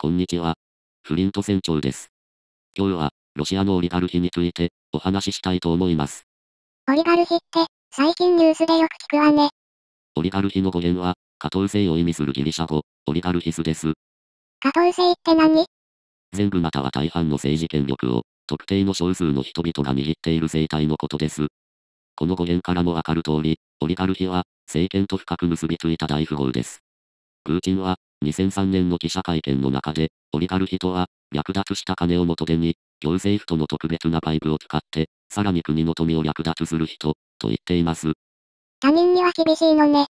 こんにちは。フリント船長です。今日は、ロシアのオリガルヒについて、お話ししたいと思います。オリガルヒって、最近ニュースでよく聞くわね。オリガルヒの語源は、加藤性を意味するギリシャ語、オリガルヒスです。加藤性って何全部または大半の政治権力を、特定の少数の人々が握っている生態のことです。この語源からもわかる通り、オリガルヒは、政権と深く結びついた大富豪です。プーチンは、2003年の記者会見の中で、オリガルヒとは、略奪した金を元手に、行政府との特別なパイプを使って、さらに国の富を略奪する人、と言っています。他人には厳しいのね。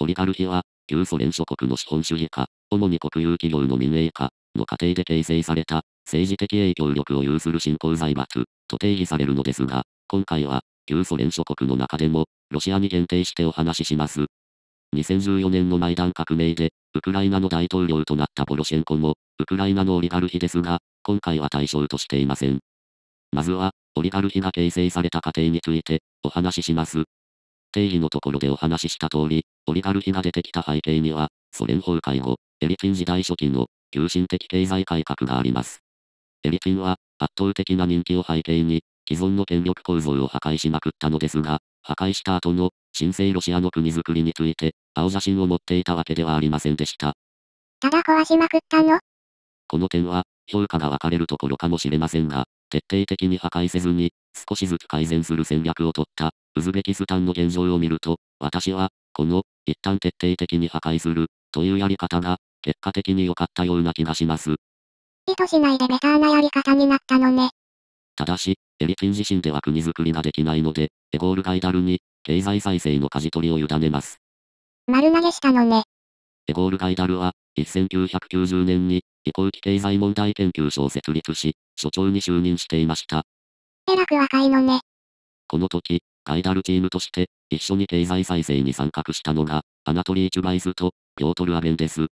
オリガルヒは、旧ソ連諸国の資本主義化、主に国有企業の民営化、の過程で形成された、政治的影響力を有する新興財閥、と定義されるのですが、今回は、旧ソ連諸国の中でも、ロシアに限定してお話しします。2014年のマイダン革命で、ウクライナの大統領となったポロシェンコも、ウクライナのオリガルヒですが、今回は対象としていません。まずは、オリガルヒが形成された過程について、お話しします。定義のところでお話しした通り、オリガルヒが出てきた背景には、ソ連崩壊後、エリピン時代初期の、急進的経済改革があります。エリピンは、圧倒的な人気を背景に、既存の権力構造を破壊しまくったのですが、破壊した後の、神聖ロシアの国づくりについて、青写真を持っていたわけではありませんでした。ただ壊しまくったのこの点は、評価が分かれるところかもしれませんが、徹底的に破壊せずに、少しずつ改善する戦略を取った、ウズベキスタンの現状を見ると、私は、この、一旦徹底的に破壊する、というやり方が、結果的に良かったような気がします。意図しないでベターなやり方になったのね。ただし、エリツィン自身では国づくりができないので、エゴール・ガイダルに、経済再生の舵取りを委ねます。丸投げしたのね。エゴール・ガイダルは、1990年に、移行期経済問題研究所を設立し、所長に就任していました。えらく若いのね。この時、ガイダルチームとして、一緒に経済再生に参画したのが、アナトリー・チュバイスと、ピョートル・アベンです。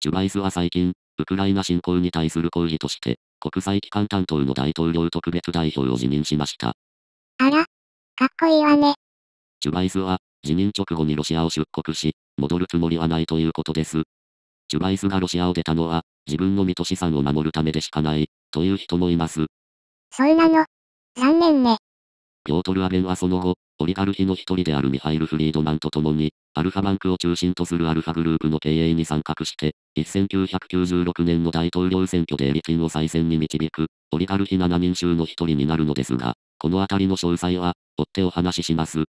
チュバイスは最近、ウクライナ侵攻に対する抗議として、国際機関担当の大統領特別代表を辞任しました。あら、かっこいいわね。チュバイスは、辞任直後にロシアを出国し、戻るつもりはないということです。チュバイスがロシアを出たのは、自分の身と資産を守るためでしかない、という人もいます。そうなの。残念ね。ピョートル・アベンはその後、オリガルヒの一人であるミハイル・フリードマンと共に、アルファバンクを中心とするアルファグループの経営に参画して、1996年の大統領選挙でエリキンを再選に導く、オリガルヒ7人衆の一人になるのですが、このあたりの詳細は、追ってお話しします。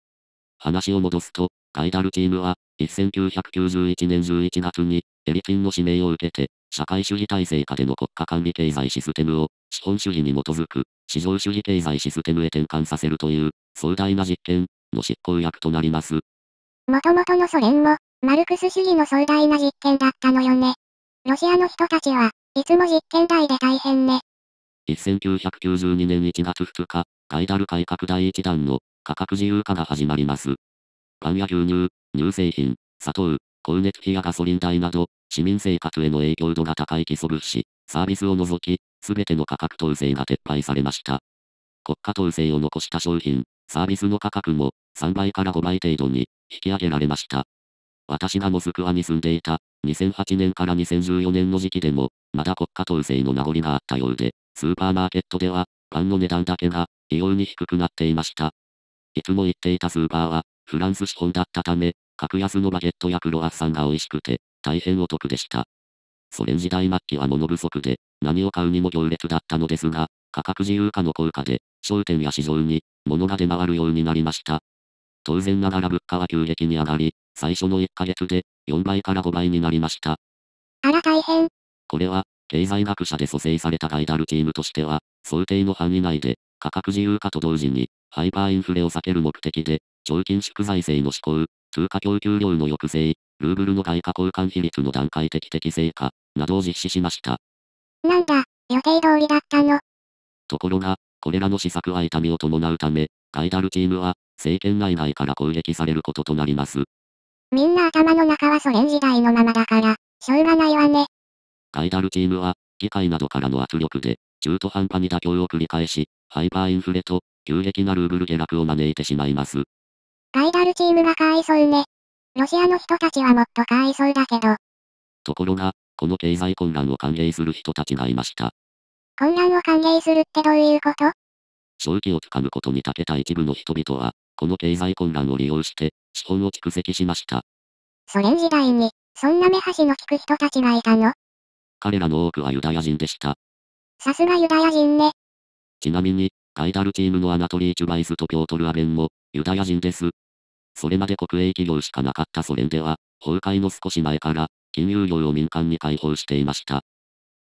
話を戻すと、ガイダルチームは、1991年11月に、エリキンの指名を受けて、社会主義体制下での国家管理経済システムを、資本主義に基づく市場主義経済システムへ転換させるという、壮大な実験の執行役となります。もともとのソ連も、マルクス主義の壮大な実験だったのよね。ロシアの人たちはいつも実験台で大変ね。1992年1月2日、ガイダル改革第1弾の価格自由化が始まります。パンや牛乳、乳製品、砂糖、光熱費やガソリン代など、市民生活への影響度が高い基礎物資、サービスを除き、すべての価格統制が撤廃されました。国家統制を残した商品、サービスの価格も3倍から5倍程度に引き上げられました。私がモスクワに住んでいた2008年から2014年の時期でも、まだ国家統制の名残があったようで、スーパーマーケットではパンの値段だけが異様に低くなっていました。いつも行っていたスーパーはフランス資本だったため、格安のバゲットやクロワッサンが美味しくて大変お得でした。ソ連時代末期は物不足で、何を買うにも行列だったのですが、価格自由化の効果で、商店や市場に、物が出回るようになりました。当然ながら物価は急激に上がり、最初の1ヶ月で、4倍から5倍になりました。あら大変。これは、経済学者で蘇生されたガイダルチームとしては、想定の範囲内で、価格自由化と同時に、ハイパーインフレを避ける目的で、長金縮財政の施行、通貨供給量の抑制、Google の外貨交換比率の段階的適正化などを実施しました。なんだ、予定通りだったの。ところが、これらの施策は痛みを伴うため、ガイダルチームは政権内外から攻撃されることとなります。みんな頭の中はソ連時代のままだから、しょうがないわね。ガイダルチームは、議会などからの圧力で、中途半端に妥協を繰り返し、ハイパーインフレと、急激なルーブル下落を招いてしまいます。ガイダルチームがかわいそうね。ロシアの人たちはもっとかわいそうだけど。ところが、この経済混乱を歓迎する人たちがいました。混乱を歓迎するってどういうこと正気をつかむことに長けた一部の人々は、この経済混乱を利用して、資本を蓄積しました。ソ連時代に、そんな目端の利く人たちがいたの彼らの多くはユダヤ人でした。さすがユダヤ人ね。ちなみに、ガイダルチームのアナトリー・チュバイスとピョートル・アベンも、ユダヤ人です。それまで国営企業しかなかったソ連では、崩壊の少し前から、金融業を民間に開放していました。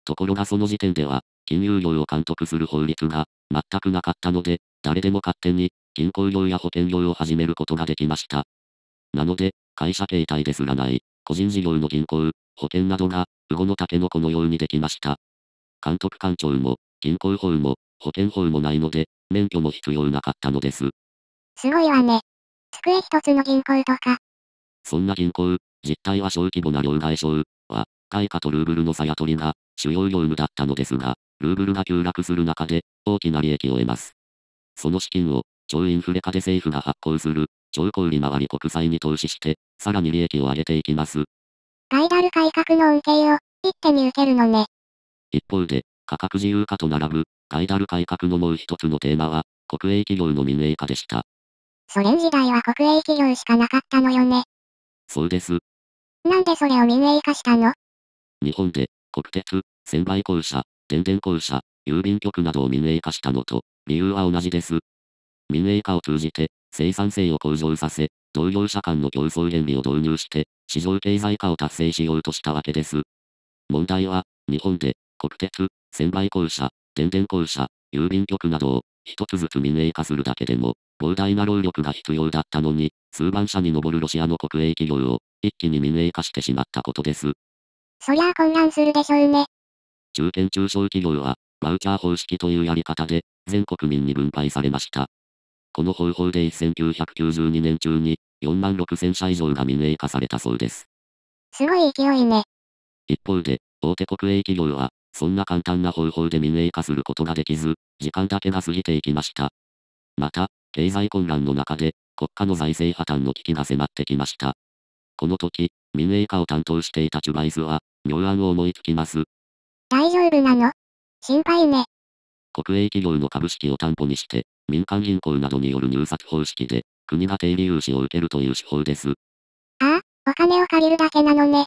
ところがその時点では、金融業を監督する法律が全くなかったので、誰でも勝手に銀行業や保険業を始めることができました。なので、会社形態ですらない、個人事業の銀行、保険などが、魚の竹の子のようにできました。監督官庁も、銀行法も、保険法もないので、免許も必要なかったのです。すごいわね。机一つの銀行とか。そんな銀行、実態は小規模な両替商は、外貨とルーブルのさや取りが主要業務だったのですが、ルーブルが急落する中で大きな利益を得ます。その資金を超インフレ化で政府が発行する超小売回り国債に投資して、さらに利益を上げていきます。バイダル改革の恩恵を一手に受けるのね。一方で、価格自由化と並ぶガイダル改革のもう一つのテーマは、国営企業の民営化でした。ソ連時代は国営企業しかなかったのよね。そうです。なんでそれを民営化したの日本で、国鉄、仙売公社、電電公社、郵便局などを民営化したのと、理由は同じです。民営化を通じて、生産性を向上させ、同業者間の競争原理を導入して、市場経済化を達成しようとしたわけです。問題は、日本で、国鉄、仙売公社、電電公社、郵便局などを、一つずつ民営化するだけでも、膨大な労力が必要だったのに、数万社に上るロシアの国営企業を、一気に民営化してしまったことです。そりゃあ混乱するでしょうね。中堅中小企業は、バウチャー方式というやり方で、全国民に分配されました。この方法で1992年中に、4万6000社以上が民営化されたそうです。すごい勢いね。一方で、大手国営企業は、そんな簡単な方法で民営化することができず、時間だけが過ぎていきました。また、経済混乱の中で、国家の財政破綻の危機が迫ってきました。この時、民営化を担当していたチュバイズは、妙案を思いつきます。大丈夫なの心配ね。国営企業の株式を担保にして、民間銀行などによる入札方式で、国が定義融資を受けるという手法です。ああ、お金を借りるだけなのね。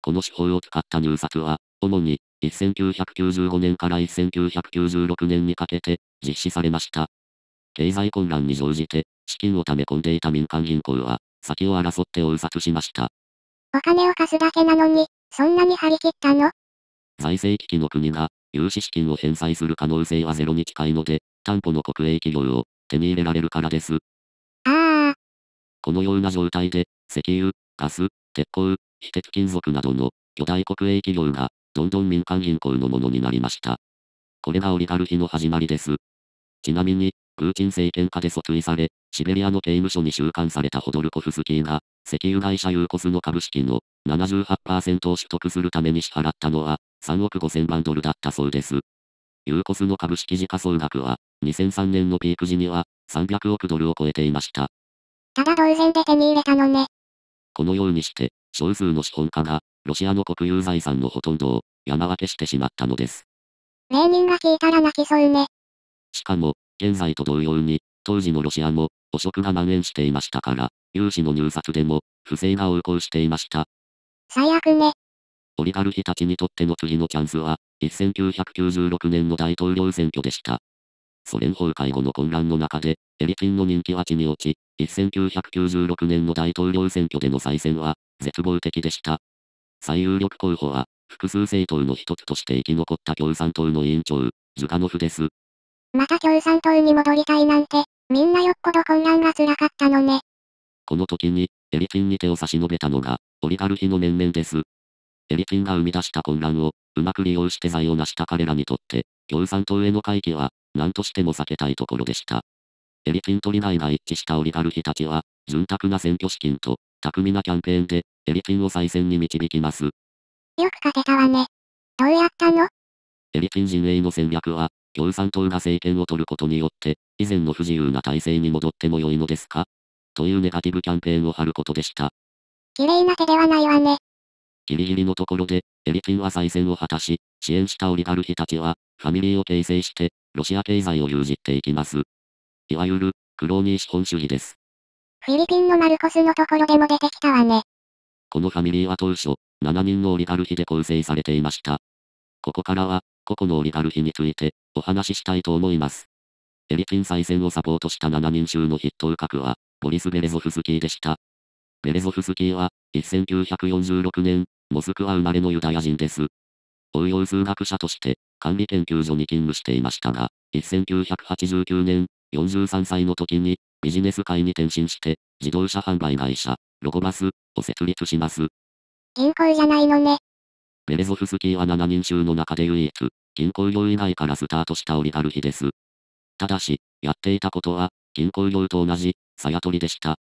この手法を使った入札は、主に1995年から1996年にかけて実施されました。経済混乱に乗じて、資金を貯め込んでいた民間銀行は、先を争って応札しました。お金を貸すだけなのに、そんなに張り切ったの財政危機の国が、融資資金を返済する可能性はゼロに近いので、担保の国営企業を手に入れられるからです。ああ。このような状態で、石油、ガス、鉄鋼、非鉄金属などの巨大国営企業が、どんどん民間銀行のものになりました。これがオリガルヒの始まりです。ちなみに、プーチン政権下で訴追され、シベリアの刑務所に収監されたホドルコフスキーが、石油会社ユーコスの株式の78%を取得するために支払ったのは、3億5000万ドルだったそうです。ユーコスの株式時価総額は、2003年のピーク時には、300億ドルを超えていました。ただ同然で手に入れたのね。このようにして、少数の資本家が、ロシアの国有財産のほとんどを、山分けしてしまったのです。レーニンが聞いたら泣きそうね。しかも、現在と同様に、当時のロシアも汚職が蔓延していましたから、融資の入札でも不正が横行していました。最悪ね。オリガルヒたちにとっての次のチャンスは、1996年の大統領選挙でした。ソ連崩壊後の混乱の中で、エリツンの人気は地に落ち、1996年の大統領選挙での再選は、絶望的でした。最有力候補は、複数政党の一つとして生き残った共産党の委員長、ジュガノフです。また共産党に戻りたいなんて、みんなよっぽど混乱が辛かったのね。この時に、エリツィンに手を差し伸べたのが、オリガルヒの面々です。エリツィンが生み出した混乱を、うまく利用して財を成した彼らにとって、共産党への回帰は、何としても避けたいところでした。エリツィンとリナイが一致したオリガルヒたちは、潤沢な選挙資金と、巧みなキャンペーンで、エリツィンを再選に導きます。よく勝てたわね。どうやったのエリツィン陣営の戦略は、共産党が政権を取ることによって、以前の不自由な体制に戻っても良いのですかというネガティブキャンペーンを張ることでした。綺麗な手ではないわね。ギリギリのところで、エリピィンは再選を果たし、支援したオリガルヒたちは、ファミリーを形成して、ロシア経済を牛耳っていきます。いわゆる、クローニー資本主義です。フィリピンのマルコスのところでも出てきたわね。このファミリーは当初、7人のオリガルヒで構成されていました。ここからは、個々のオリガルヒについて、お話ししたいと思います。エリチン再選をサポートした7人衆の筆頭格は、ボリス・ベレゾフスキーでした。ベレゾフスキーは、1946年、モスクワ生まれのユダヤ人です。応用数学者として、管理研究所に勤務していましたが、1989年、43歳の時に、ビジネス界に転身して、自動車販売会社、ロゴバス、を設立します。銀行じゃないのね。ベレゾフスキーは7人衆の中で唯一、銀行業以外からスタートしたオリガルヒです。ただし、やっていたことは、銀行業と同じ、さやとりでした。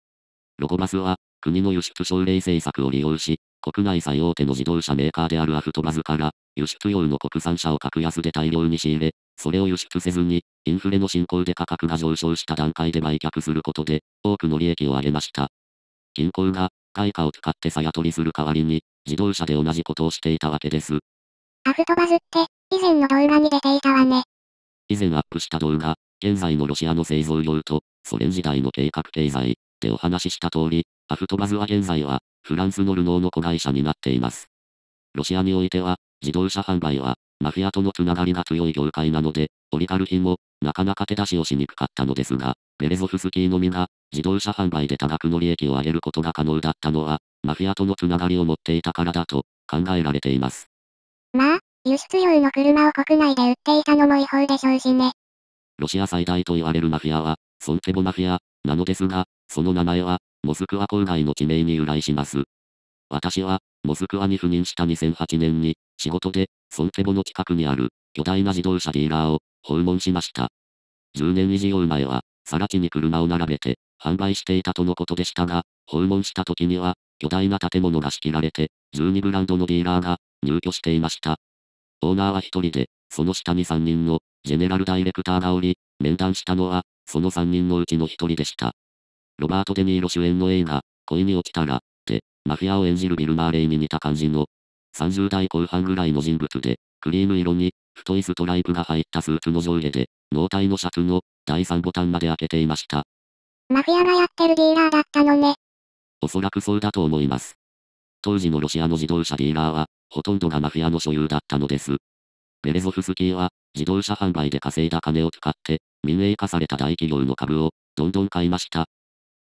ロゴマスは、国の輸出奨励政策を利用し、国内最大手の自動車メーカーであるアフトバズから、輸出用の国産車を格安で大量に仕入れ、それを輸出せずに、インフレの進行で価格が上昇した段階で売却することで、多くの利益を上げました。銀行が、外貨を使ってさや取りする代わりに、自動車で同じことをしていたわけです。アフトバズって、以前の動画に出ていたわね。以前アップした動画、現在のロシアの製造業と、ソ連時代の計画経済、でお話しした通り、アフトバズは現在は、フランスのルノーの子会社になっています。ロシアにおいては、自動車販売は、マフィアとのつながりが強い業界なので、オリガルヒも、なかなか手出しをしにくかったのですが、ベレゾフスキーのみが、自動車販売で多額の利益を上げることが可能だったのは、マフィアとのつながりを持っていたからだと、考えられています。まあ、輸出用の車を国内で売っていたのも違法でしょうしね。ロシア最大と言われるマフィアは、ソンテボマフィア、なのですが、その名前は、モスクワ郊外の地名に由来します。私は、モスクワに赴任した2008年に、仕事で、ソンテボの近くにある、巨大な自動車ディーラーを、訪問しました。10年以上前は、ら地に車を並べて、販売していたとのことでしたが、訪問した時には、巨大な建物が仕切られて、12ブランドのディーラーが、入居していました。オーナーは1人で、その下に3人のジェネラルダイレクターがおり、面談したのは、その3人のうちの1人でした。ロバート・デ・ニーロ主演の映画、恋に落ちたら、で、マフィアを演じるビル・マーレイに似た感じの、30代後半ぐらいの人物で、クリーム色に、太いストライプが入ったスーツの上下で、脳体のシャツの第3ボタンまで開けていました。マフィアがやってるディーラーだったのね。おそらくそうだと思います。当時のロシアの自動車ディーラーは、ほとんどがマフィアの所有だったのです。ベレゾフスキーは、自動車販売で稼いだ金を使って、民営化された大企業の株を、どんどん買いました。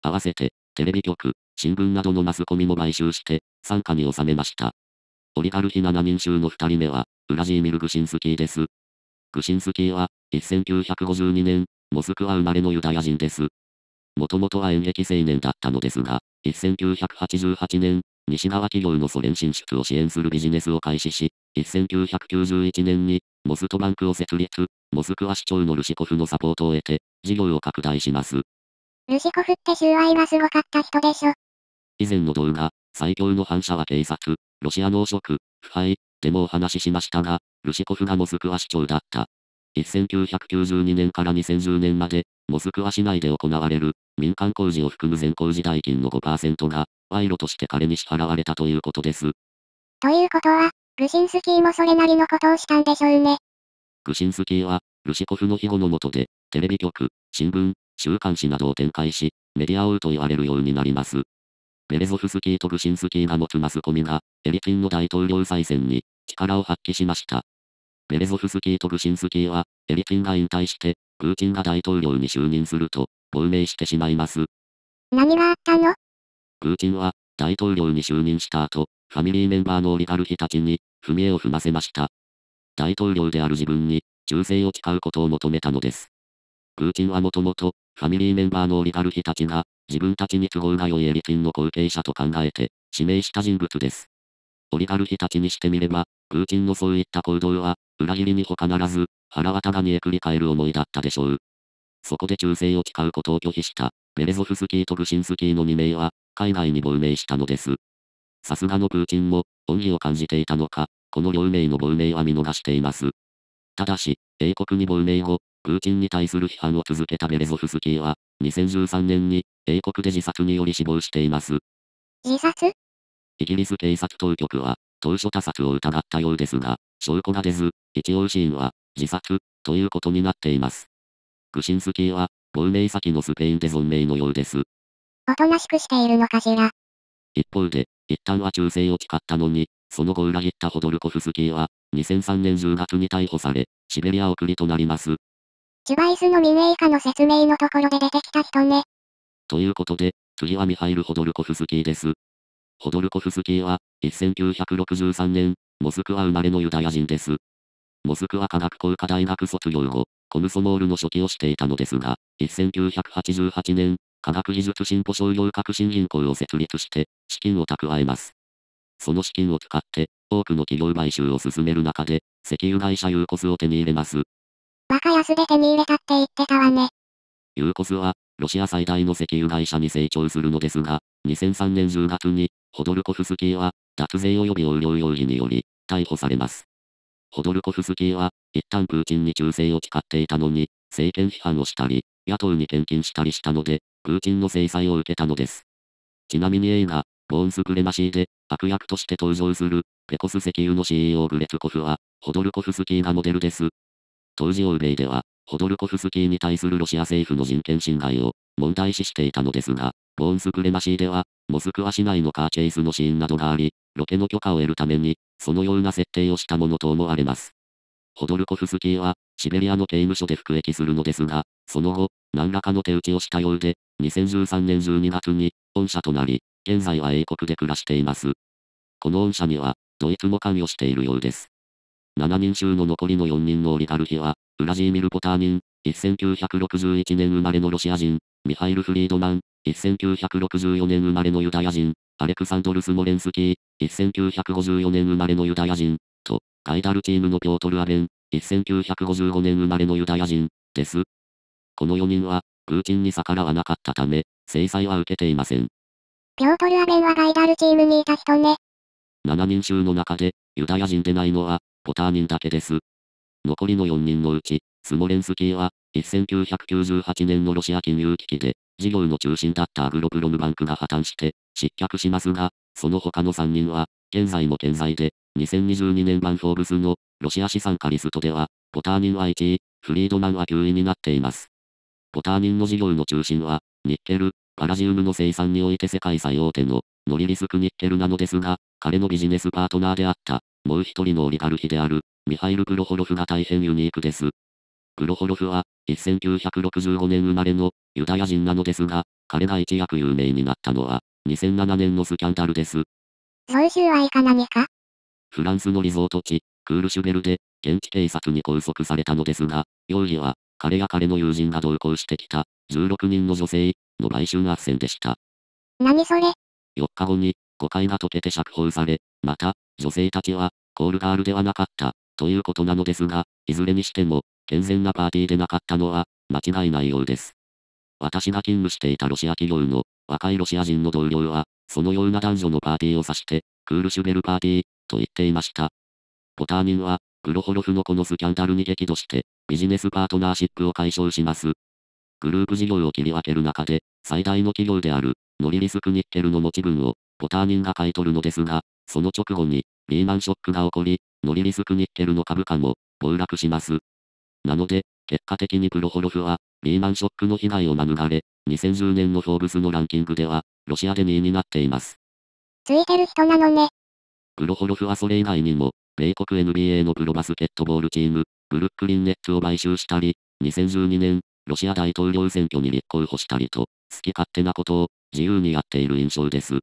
合わせて、テレビ局、新聞などのマスコミも買収して、傘下に収めました。オリガルヒ7人衆の2人目は、ウラジーミル・グシンスキーです。グシンスキーは、1952年、モスクワ生まれのユダヤ人です。もともとは演劇青年だったのですが、1988年、西側企業のソ連進出を支援するビジネスを開始し、1991年に、モストバンクを設立、モスクワ市長のルシコフのサポートを得て、事業を拡大します。ルシコフって収賄がすごかった人でしょ。以前の動画、最強の反射は警察、ロシアの汚職、腐敗、でもお話ししましたが、ルシコフがモスクワ市長だった。1992年から2010年まで、モスクワ市内で行われる民間工事を含む全工事代金の5%が賄賂として彼に支払われたということです。ということは、グシンスキーもそれなりのことをしたんでしょうね。グシンスキーは、ルシコフの庇護の下で、テレビ局、新聞、週刊誌などを展開し、メディア王と言われるようになります。ベレゾフスキーとグシンスキーが持つマスコミが、エリツィンの大統領再選に力を発揮しました。ベレゾフスキーとグシンスキーは、エリツィンが引退して、プーチンが大統領に就任すると、亡命してしまいます。何があったのプーチンは、大統領に就任した後、ファミリーメンバーのオリガルヒたちに、踏み絵を踏ませました。大統領である自分に、忠誠を誓うことを求めたのです。プーチンはもともと、ファミリーメンバーのオリガルヒたちが、自分たちに都合が良いエリティンの後継者と考えて、指名した人物です。オリガルヒたちにしてみれば、プーチンのそういった行動は、裏切りに他ならず、腹渡が煮えくり返る思いだったでしょう。そこで忠誠を誓うことを拒否した、ベレゾフスキーとグシンスキーの2名は、海外に亡命したのです。さすがのプーチンも、恩義を感じていたのか、この両名の亡命は見逃しています。ただし、英国に亡命後、プーチンに対する批判を続けたベレゾフスキーは、2013年に、英国で自殺により死亡しています。自殺イギリス警察当局は、当初他殺を疑ったようですが、証拠が出ず、一応死因は、自殺、ということになっています。クシンスキーは、亡命先のスペインで存命のようです。おとなしくしているのかしら。一方で、一旦は忠誠を誓ったのに、その後裏切ったホドルコフスキーは、2003年10月に逮捕され、シベリア送りとなります。ジュバイスの民営化の説明のところで出てきた人ね。ということで、次はミハイル・ホドルコフスキーです。ホドルコフスキーは、1963年、モスクワ生まれのユダヤ人です。モスクワ科学工科大学卒業後、コムソモールの初期をしていたのですが、1988年、科学技術進歩商業革新銀行を設立して、資金を蓄えます。その資金を使って、多くの企業買収を進める中で、石油会社ユーコスを手に入れます。バカ安で手に入れたって言ってたわね。ユーコスは、ロシア最大の石油会社に成長するのですが、2003年10月に、ホドルコフスキーは、脱税及び横領容疑により、逮捕されます。ホドルコフスキーは、一旦プーチンに忠誠を誓っていたのに、政権批判をしたり、野党に献金したりしたので、プーチンの制裁を受けたのです。ちなみに映画、ボーンスクレマシーで悪役として登場するペコス石油の CEO グレツコフは、ホドルコフスキーがモデルです。当時欧米では、ホドルコフスキーに対するロシア政府の人権侵害を問題視していたのですが、ボーンスクレマシーでは、モスクワ市内のカーチェイスのシーンなどがあり、ロケの許可を得るために、そのような設定をしたものと思われます。ホドルコフスキーは、シベリアの刑務所で服役するのですが、その後、何らかの手打ちをしたようで、2013年12月に、御社となり、現在は英国で暮らしています。この御社には、ドイツも関与しているようです。7人中の残りの4人のオリガルヒは、ウラジーミル・ポターニン、1961年生まれのロシア人、ミハイル・フリードマン、1964年生まれのユダヤ人、アレクサンドル・スモレンスキー、1954年生まれのユダヤ人、と、ガイダルチームのピョートル・アベン、1955年生まれのユダヤ人、です。この4人は、プーチンに逆らわなかったため、制裁は受けていません。ピョートル・アベンはガイダルチームにいた人ね。7人衆の中で、ユダヤ人でないのは、ポターンだけです。残りの4人のうち、スモレンスキーは、1998年のロシア金融危機で、事業の中心だったアグロプロムバンクが破綻して、失脚しますが、その他の3人は、現在も健在で、2022年版フォーブスの、ロシア資産家リストでは、ポターンは1位、フリードマンは9位になっています。ポターミンの事業の中心は、ニッケル、パラジウムの生産において世界最大手の、ノリリスクニッケルなのですが、彼のビジネスパートナーであった、もう一人のオリガルヒである、ミハイル・プロホロフが大変ユニークです。プロホロフは、1965年生まれの、ユダヤ人なのですが、彼が一躍有名になったのは、2007年のスキャンダルです。贈収賄か何かフランスのリゾート地、クールシュベルで、現地警察に拘束されたのですが、容疑は、彼や彼の友人が同行してきた、16人の女性の売春斡旋でした。何それ ?4 日後に、誤解が解けて釈放され、また、女性たちは、コールガールではなかった、ということなのですが、いずれにしても、健全なパーティーでなかったのは、間違いないようです。私が勤務していたロシア企業の、若いロシア人の同僚は、そのような男女のパーティーを指して、クールシュベルパーティー、と言っていました。ポターニンは、クロホロフのこのスキャンダルに激怒して、ビジネスパートナーシップを解消します。グループ事業を切り分ける中で、最大の企業である、ノリリスクニッケルの持ち分を、ポターニンが買い取るのですが、その直後に、リーマンショックが起こり、ノリリスクニッケルの株価も、暴落します。なので、結果的にプロホロフは、リーマンショックの被害を免れ、2010年のフォーブスのランキングでは、ロシアで2位になっています。ついてる人なのね。プロホロフはそれ以外にも、米国 NBA のプロバスケットボールチーム、ブルックリンネッツを買収したり、2012年、ロシア大統領選挙に立候補したりと、好き勝手なことを自由にやっている印象です。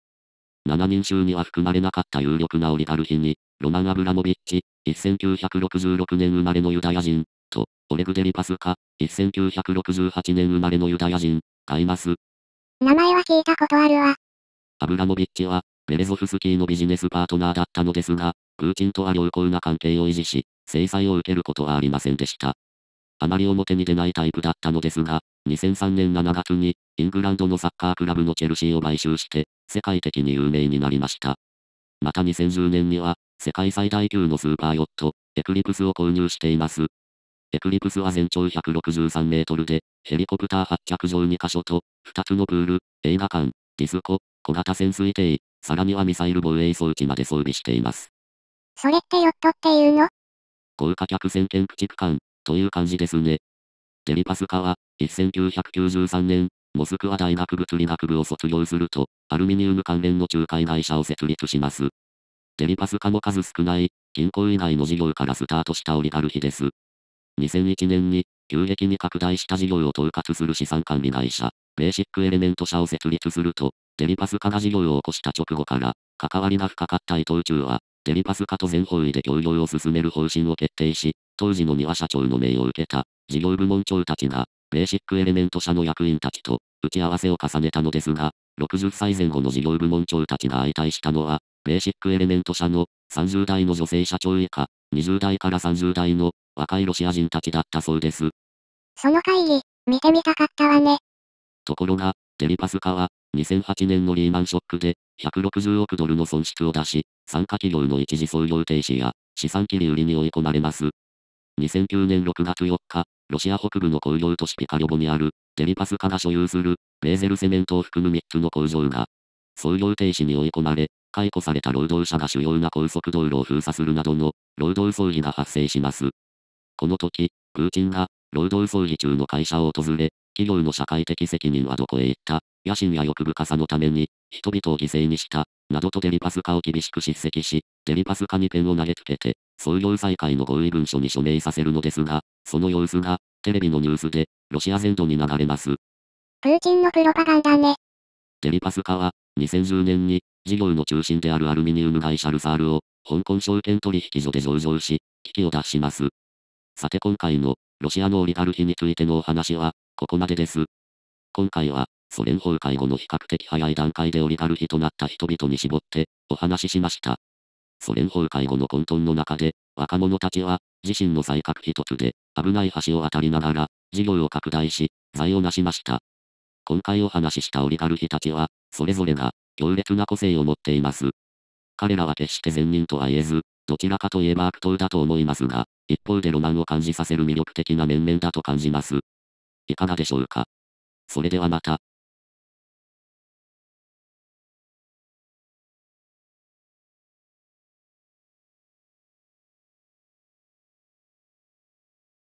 7人衆には含まれなかった有力なオリガルヒに、ロマン・アブラモビッチ、1966年生まれのユダヤ人、と、オレグデリパスカ、1968年生まれのユダヤ人、がいます。名前は聞いたことあるわ。アブラモビッチは、ベレゾフスキーのビジネスパートナーだったのですが、プーチンとは良好な関係を維持し、制裁を受けることはありませんでした。あまり表に出ないタイプだったのですが、2003年7月に、イングランドのサッカークラブのチェルシーを買収して、世界的に有名になりました。また2010年には、世界最大級のスーパーヨット、エクリプスを購入しています。エクリプスは全長163メートルで、ヘリコプター発着場2カ所と、2つのプール、映画館、ディスコ、小型潜水艇、さらにはミサイル防衛装置まで装備しています。それってヨットっていうの高価客船建駆逐艦、という感じですね。デリパスカは、1993年、モスクワ大学物理学部を卒業すると、アルミニウム関連の仲介会社を設立します。デリパスカも数少ない、銀行以外の事業からスタートしたオリガルヒです。2001年に、急激に拡大した事業を統括する資産管理会社、ベーシックエレメント社を設立すると、デリパスカが事業を起こした直後から、関わりが深かった伊藤忠は、デリパス化と全方位で協業を進める方針を決定し、当時の三輪社長の命を受けた、事業部門長たちが、ベーシックエレメント社の役員たちと、打ち合わせを重ねたのですが、60歳前後の事業部門長たちが相対したのは、ベーシックエレメント社の30代の女性社長以下、20代から30代の若いロシア人たちだったそうです。その会議、見てみたかったわね。ところが、デリパスカは、2008年のリーマンショックで、160億ドルの損失を出し、参加企業の一時操業停止や資産切り売りに追い込まれます。2009年6月4日、ロシア北部の工業都市ピカリョボにあるデリパスカが所有するベーゼルセメントを含む3つの工場が操業停止に追い込まれ、解雇された労働者が主要な高速道路を封鎖するなどの労働争議が発生します。この時、プーチンが労働争議中の会社を訪れ、企業の社会的責任はどこへ行った野心や欲深さのために人々を犠牲にした、などとデリパスカを厳しく叱責し、デリパスカにペンを投げつけて、創業再開の合意文書に署名させるのですが、その様子が、テレビのニュースで、ロシア全土に流れます。プーチンのプロパガンダね。デリパスカは、2010年に、事業の中心であるアルミニウム会社ルサールを、香港証券取引所で上場し、危機を脱します。さて今回の、ロシアのオリガルヒについてのお話は、ここまでです。今回は、ソ連崩壊後の比較的早い段階でオリガルヒとなった人々に絞ってお話ししました。ソ連崩壊後の混沌の中で、若者たちは自身の才覚一つで危ない橋を渡りながら事業を拡大し、財を成しました。今回お話ししたオリガルヒたちは、それぞれが強烈な個性を持っています。彼らは決して善人とは言えず、どちらかといえば悪党だと思いますが、一方でロマンを感じさせる魅力的な面々だと感じます。いかがでしょうかそれではまた。